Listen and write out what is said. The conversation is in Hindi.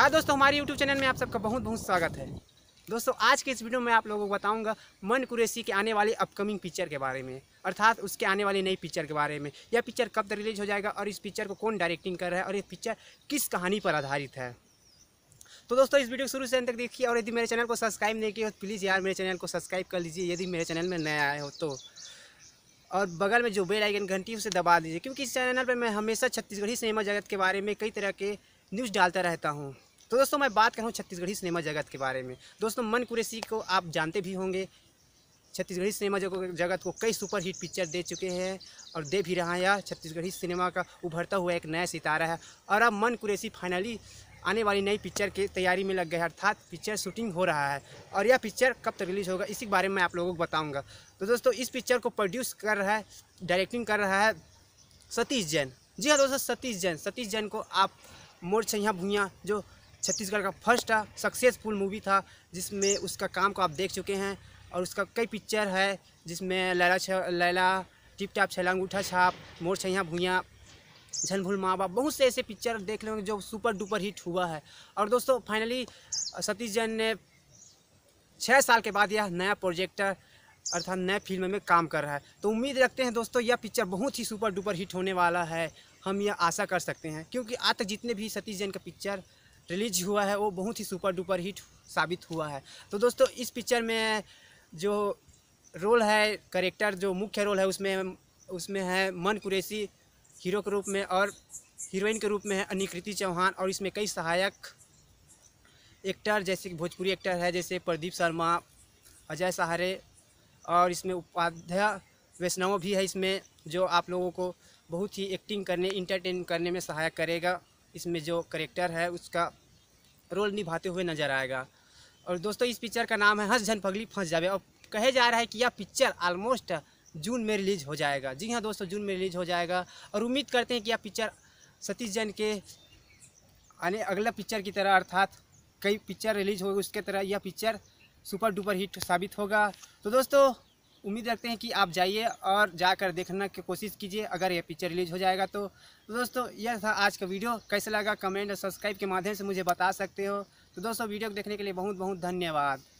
हाँ दोस्तों हमारे यूट्यूब चैनल में आप सबका बहुत बहुत स्वागत है दोस्तों आज के इस वीडियो में आप लोगों को बताऊंगा मन कुरेशी के आने वाले अपकमिंग पिक्चर के बारे में अर्थात उसके आने वाली नई पिक्चर के बारे में यह पिक्चर कब तक रिलीज हो जाएगा और इस पिक्चर को कौन डायरेक्टिंग कर रहा है और ये पिक्चर किस कहानी पर आधारित है तो दोस्तों इस वीडियो को शुरू से अंत तक देखिए और यदि मेरे चैनल को सब्सक्राइब नहीं किया हो प्लीज़ यार मेरे चैनल को सब्सक्राइब कर लीजिए यदि मेरे चैनल में नया आए हो तो और बगल में जो बेल आइकन घंटी उसे दबा दीजिए क्योंकि इस चैनल पर मैं हमेशा छत्तीसगढ़ी सिनेमा जगत के बारे में कई तरह के न्यूज़ डालता रहता हूँ तो दोस्तों मैं बात कर रहा हूँ छत्तीसगढ़ी सिनेमा जगत के बारे में दोस्तों मन कुरेशी को आप जानते भी होंगे छत्तीसगढ़ी सिनेमा जगत को कई सुपर हिट पिक्चर दे चुके हैं और दे भी रहा है यह छत्तीसगढ़ी सिनेमा का उभरता हुआ एक नया सितारा है और अब मन कुरेशी फाइनली आने वाली नई पिक्चर की तैयारी में लग गए अर्थात पिक्चर शूटिंग हो रहा है और यह पिक्चर कब तक रिलीज़ होगा इसी बारे में आप लोगों को बताऊंगा तो दोस्तों इस पिक्चर को प्रोड्यूस कर रहा है डायरेक्टिंग कर रहा है सतीश जैन जी हाँ दोस्तों सतीश जैन सतीश जैन को आप मोर छैया भूया जो छत्तीसगढ़ का फर्स्ट सक्सेसफुल मूवी था जिसमें उसका काम को आप देख चुके हैं और उसका कई पिक्चर है जिसमें लैला लैला टिप टाप छलांगूठा छाप मोर छैया भूया झनभुल माँ बाप बहुत से ऐसे पिक्चर देख लेंगे जो सुपर डुपर हिट हुआ है और दोस्तों फाइनली सतीश जैन ने छः साल के बाद यह नया प्रोजेक्टर अर्थात नए फिल्म में काम कर रहा है तो उम्मीद रखते हैं दोस्तों यह पिक्चर बहुत ही सुपर डुपर हिट होने वाला है हम यह आशा कर सकते हैं क्योंकि आज तक जितने भी सतीश जैन का पिक्चर रिलीज हुआ है वो बहुत ही सुपर डुपर हिट साबित हुआ है तो दोस्तों इस पिक्चर में जो रोल है करेक्टर जो मुख्य रोल है उसमें उसमें है मन कुरेशी हीरो के रूप में और हीरोइन के रूप में है अनिकृति चौहान और इसमें कई सहायक एक्टर जैसे कि भोजपुरी एक्टर है जैसे प्रदीप शर्मा अजय सहारे और इसमें उपाध्याय वैष्णव भी है इसमें जो आप लोगों को बहुत ही एक्टिंग करने इंटरटेन करने में सहायक करेगा इसमें जो करेक्टर है उसका रोल निभाते हुए नज़र आएगा और दोस्तों इस पिक्चर का नाम है हंस झन पगली फंस जावे और कहे जा रहा है कि यह पिक्चर ऑलमोस्ट जून में रिलीज हो जाएगा जी हाँ दोस्तों जून में रिलीज हो जाएगा और उम्मीद करते हैं कि यह पिक्चर सतीश जैन के आने अगला पिक्चर की तरह अर्थात कई पिक्चर रिलीज होगी उसके तरह यह पिक्चर सुपर डुपर हिट साबित होगा तो दोस्तों उम्मीद रखते हैं कि आप जाइए और जाकर देखने की कोशिश कीजिए अगर यह पिक्चर रिलीज हो जाएगा तो।, तो दोस्तों यह था आज का वीडियो कैसा लगा कमेंट और सब्सक्राइब के माध्यम से मुझे बता सकते हो तो दोस्तों वीडियो को देखने के लिए बहुत बहुत धन्यवाद